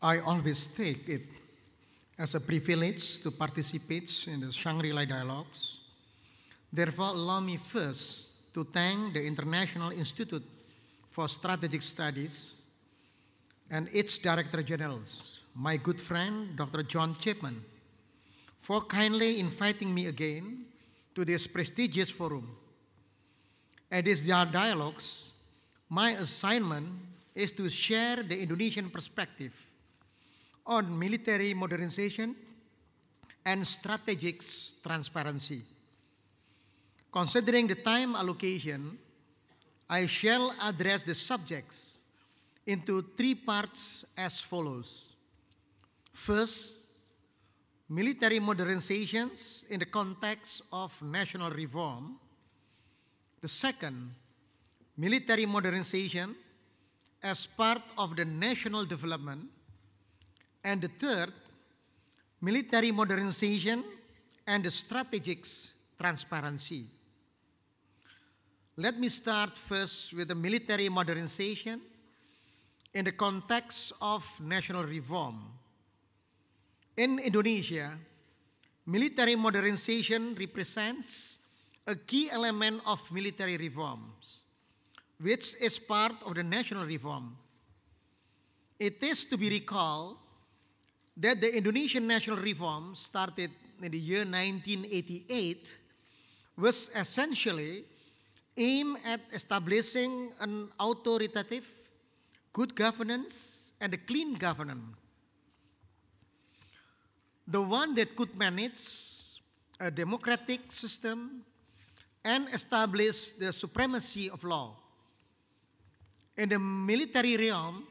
I always take it as a privilege to participate in the Shangri-La Dialogues. Therefore, allow me first to thank the International Institute for Strategic Studies and its Director Generals, my good friend, Dr. John Chapman, for kindly inviting me again to this prestigious forum. At these dialogues, my assignment is to share the Indonesian perspective on military modernization and strategic transparency. Considering the time allocation, I shall address the subjects into three parts as follows. First, military modernizations in the context of national reform. The second, military modernization as part of the national development and the third, military modernization and the strategic transparency. Let me start first with the military modernization in the context of national reform. In Indonesia, military modernization represents a key element of military reforms, which is part of the national reform. It is to be recalled that the Indonesian national reform started in the year 1988 was essentially aimed at establishing an authoritative, good governance, and a clean governance. The one that could manage a democratic system and establish the supremacy of law. In the military realm,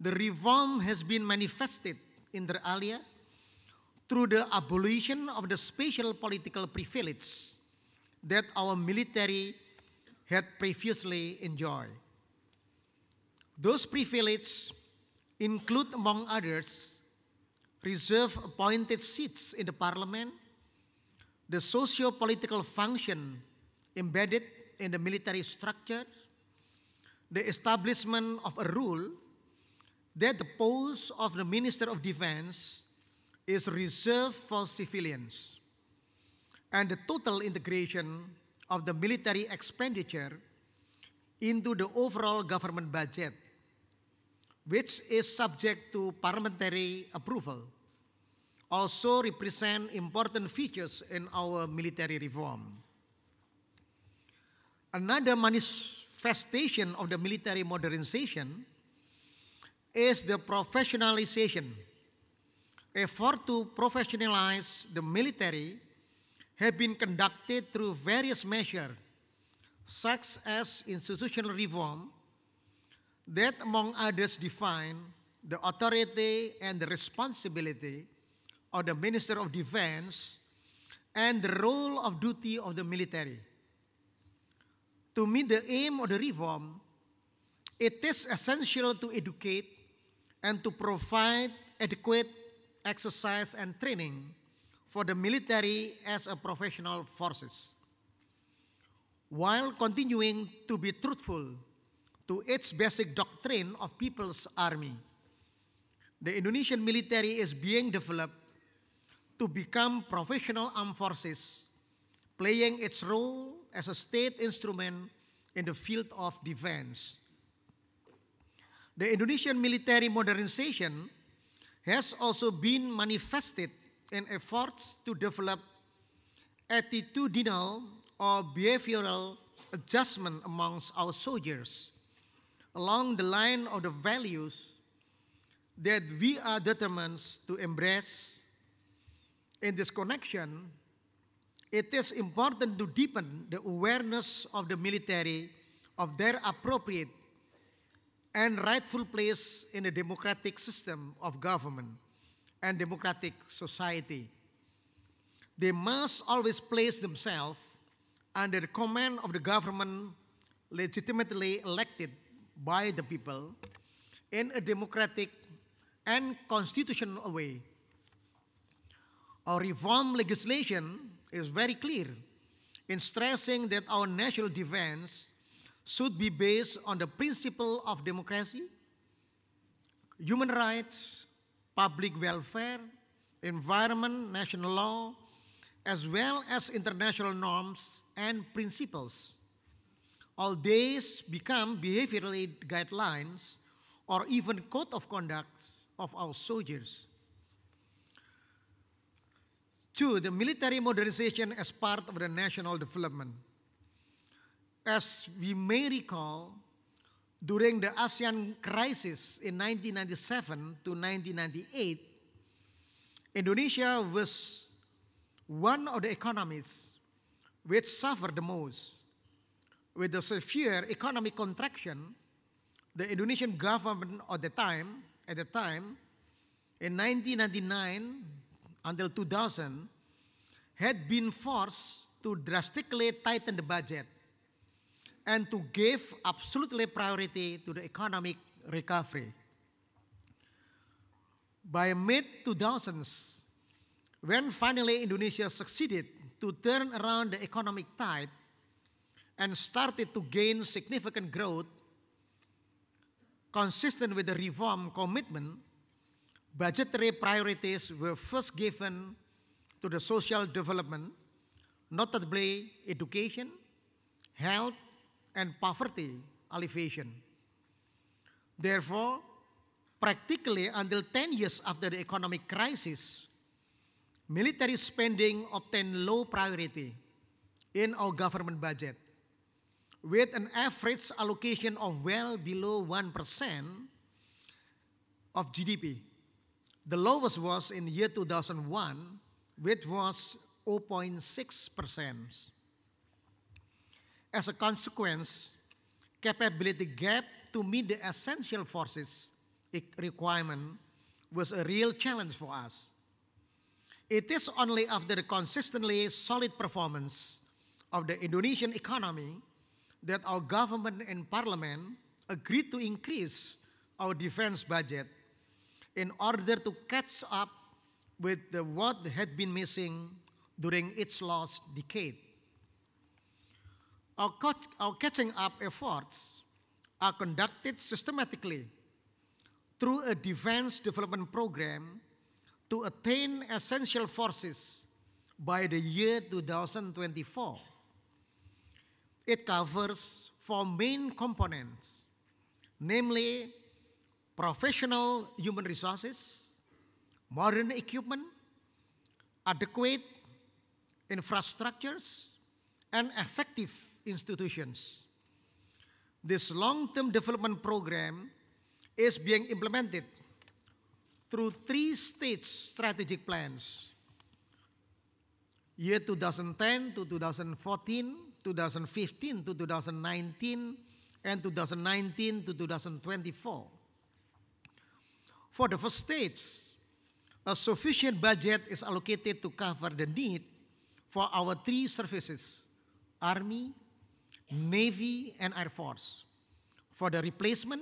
the reform has been manifested inter alia, through the abolition of the special political privilege that our military had previously enjoyed. Those privileges include, among others, reserve appointed seats in the parliament, the socio-political function embedded in the military structure, the establishment of a rule that the post of the Minister of Defense is reserved for civilians, and the total integration of the military expenditure into the overall government budget, which is subject to parliamentary approval, also represent important features in our military reform. Another manifestation of the military modernization is the professionalization. Effort to professionalize the military have been conducted through various measures, such as institutional reform, that among others define the authority and the responsibility of the Minister of Defense and the role of duty of the military. To meet the aim of the reform, it is essential to educate and to provide adequate exercise and training for the military as a professional forces, while continuing to be truthful to its basic doctrine of People's Army. The Indonesian military is being developed to become professional armed forces, playing its role as a state instrument in the field of defense. The Indonesian military modernization has also been manifested in efforts to develop attitudinal or behavioral adjustment amongst our soldiers along the line of the values that we are determined to embrace. In this connection, it is important to deepen the awareness of the military of their appropriate and rightful place in a democratic system of government and democratic society. They must always place themselves under the command of the government legitimately elected by the people in a democratic and constitutional way. Our reform legislation is very clear in stressing that our national defense should be based on the principle of democracy, human rights, public welfare, environment, national law, as well as international norms and principles. All these become behaviorally guidelines or even code of conduct of our soldiers. Two, the military modernization as part of the national development. As we may recall, during the ASEAN crisis in 1997 to 1998, Indonesia was one of the economies which suffered the most. With the severe economic contraction, the Indonesian government at the time, at the time, in 1999 until 2000, had been forced to drastically tighten the budget and to give absolutely priority to the economic recovery. By mid-2000s, when finally Indonesia succeeded to turn around the economic tide and started to gain significant growth, consistent with the reform commitment, budgetary priorities were first given to the social development, notably education, health, and poverty alleviation. Therefore, practically until 10 years after the economic crisis, military spending obtained low priority in our government budget, with an average allocation of well below 1% of GDP. The lowest was in year 2001, which was 0.6 percent. As a consequence, capability gap to meet the essential forces requirement was a real challenge for us. It is only after the consistently solid performance of the Indonesian economy that our government and parliament agreed to increase our defense budget in order to catch up with the, what had been missing during its last decade. Our, our catching up efforts are conducted systematically through a defense development program to attain essential forces by the year 2024. It covers four main components, namely professional human resources, modern equipment, adequate infrastructures, and effective institutions. This long-term development program is being implemented through three stage strategic plans. Year 2010 to 2014, 2015 to 2019, and 2019 to 2024. For the first stage, a sufficient budget is allocated to cover the need for our three services, Army, Navy and Air Force for the replacement,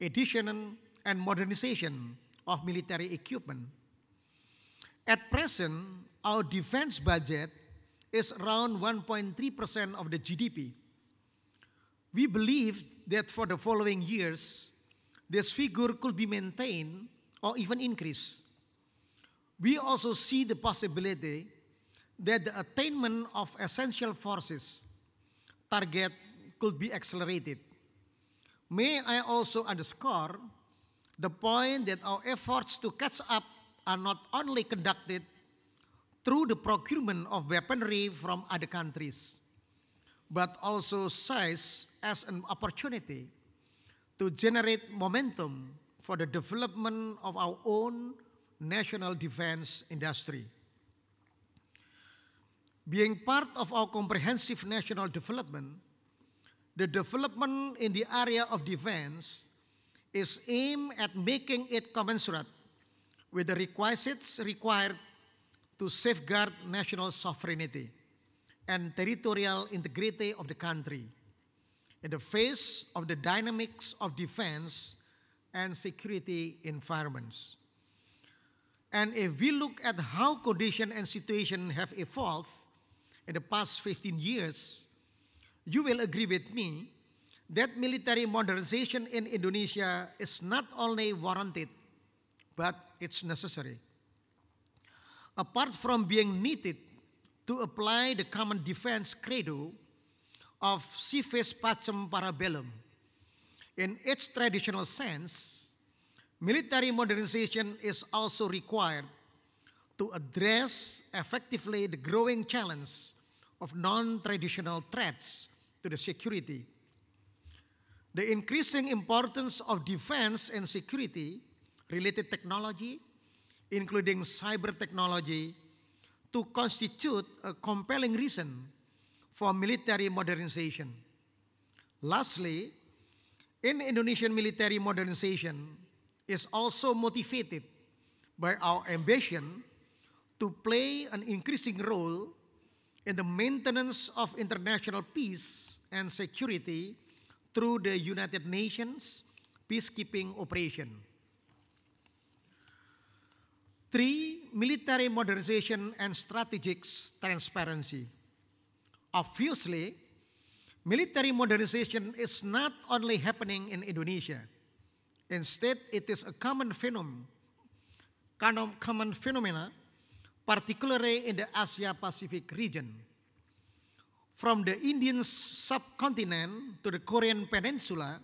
addition, and modernization of military equipment. At present, our defense budget is around 1.3% of the GDP. We believe that for the following years, this figure could be maintained or even increased. We also see the possibility that the attainment of essential forces target could be accelerated. May I also underscore the point that our efforts to catch up are not only conducted through the procurement of weaponry from other countries, but also size as an opportunity to generate momentum for the development of our own national defense industry being part of our comprehensive national development, the development in the area of defense is aimed at making it commensurate with the requisites required to safeguard national sovereignty and territorial integrity of the country in the face of the dynamics of defense and security environments. And if we look at how condition and situation have evolved in the past 15 years, you will agree with me that military modernization in Indonesia is not only warranted, but it's necessary. Apart from being needed to apply the common defense credo of si vis pacem para bellum, in its traditional sense, military modernization is also required to address effectively the growing challenge of non-traditional threats to the security. The increasing importance of defense and security related technology, including cyber technology, to constitute a compelling reason for military modernization. Lastly, in Indonesian military modernization is also motivated by our ambition to play an increasing role in the maintenance of international peace and security through the United Nations peacekeeping operation. Three, military modernization and strategic transparency. Obviously, military modernization is not only happening in Indonesia. Instead, it is a common phenomenon, kind of common phenomena particularly in the Asia-Pacific region. From the Indian subcontinent to the Korean peninsula,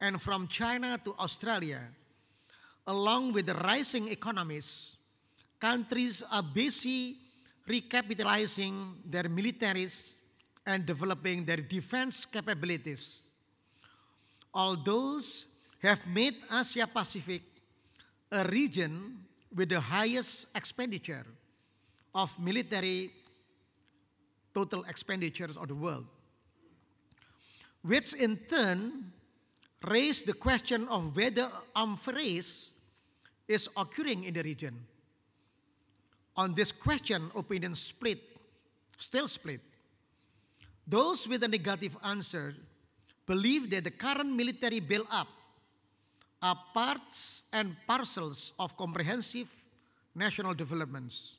and from China to Australia, along with the rising economies, countries are busy recapitalizing their militaries and developing their defense capabilities. All those have made Asia Pacific a region with the highest expenditure of military total expenditures of the world, which in turn raised the question of whether armed race is occurring in the region. On this question, opinion split, still split. Those with a negative answer believe that the current military build-up are parts and parcels of comprehensive national developments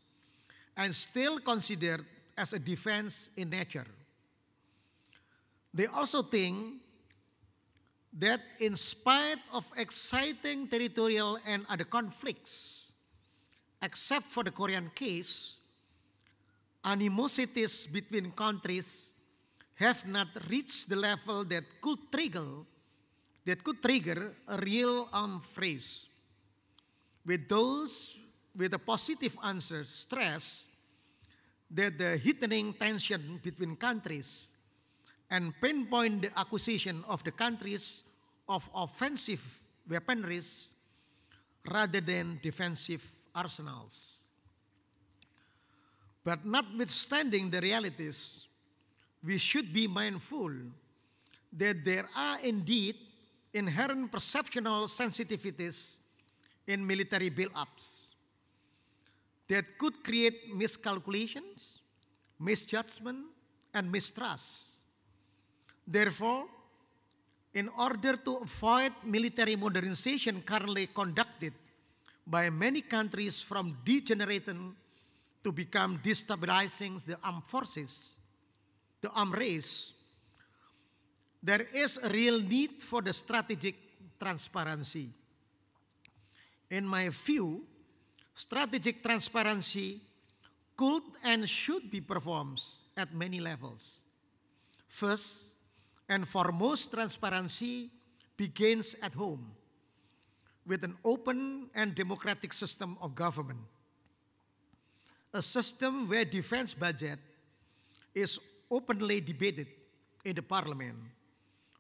and still considered as a defense in nature. They also think that in spite of exciting territorial and other conflicts, except for the Korean case, animosities between countries have not reached the level that could trigger that could trigger a real armed um, phrase. With those with a positive answer stress that the heightening tension between countries and pinpoint the acquisition of the countries of offensive weaponries rather than defensive arsenals. But notwithstanding the realities, we should be mindful that there are indeed inherent perceptual sensitivities in military build-ups that could create miscalculations, misjudgment, and mistrust. Therefore, in order to avoid military modernization currently conducted by many countries from degenerating to become destabilizing the armed forces, the armed race, there is a real need for the strategic transparency. In my view, strategic transparency could and should be performed at many levels. First and foremost, transparency begins at home with an open and democratic system of government. A system where defense budget is openly debated in the parliament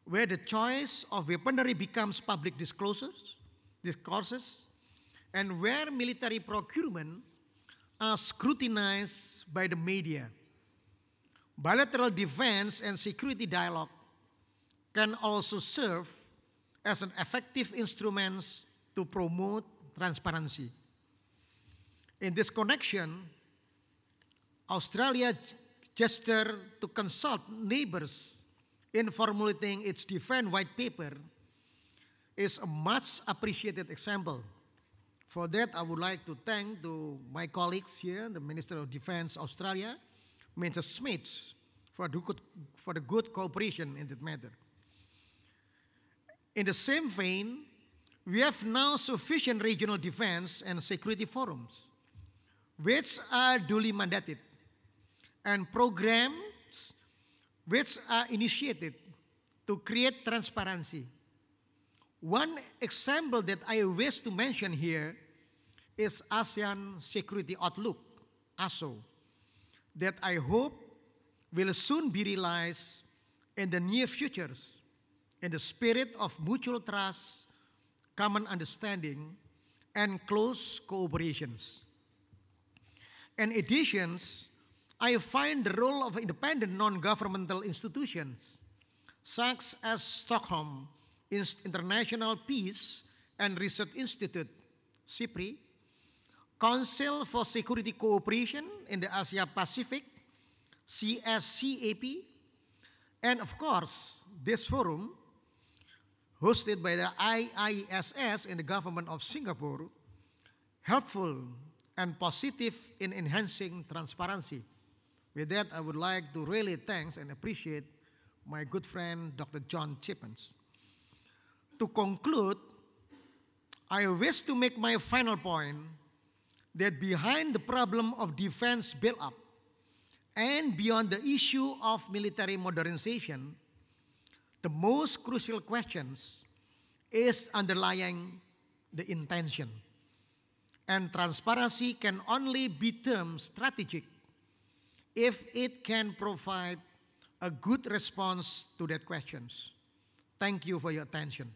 where the choice of weaponry becomes public disclosures, discourses, and where military procurement are scrutinized by the media. Bilateral defense and security dialogue can also serve as an effective instrument to promote transparency. In this connection, Australia gestured to consult neighbors in formulating its defense white paper is a much appreciated example. For that, I would like to thank to my colleagues here, the Minister of Defense Australia, Mr. Smith, for the good, for the good cooperation in that matter. In the same vein, we have now sufficient regional defense and security forums, which are duly mandated and programmed which are initiated to create transparency. One example that I wish to mention here is ASEAN Security Outlook, ASO, that I hope will soon be realized in the near futures in the spirit of mutual trust, common understanding, and close cooperations. In addition, I find the role of independent non-governmental institutions, such as Stockholm International Peace and Research Institute, CIPRI, Council for Security Cooperation in the Asia-Pacific, CSCAP, and of course, this forum, hosted by the IISS and the government of Singapore, helpful and positive in enhancing transparency. With that, I would like to really thank and appreciate my good friend, Dr. John Chippens. To conclude, I wish to make my final point that behind the problem of defense build-up and beyond the issue of military modernization, the most crucial questions is underlying the intention. And transparency can only be termed strategic if it can provide a good response to that questions. Thank you for your attention.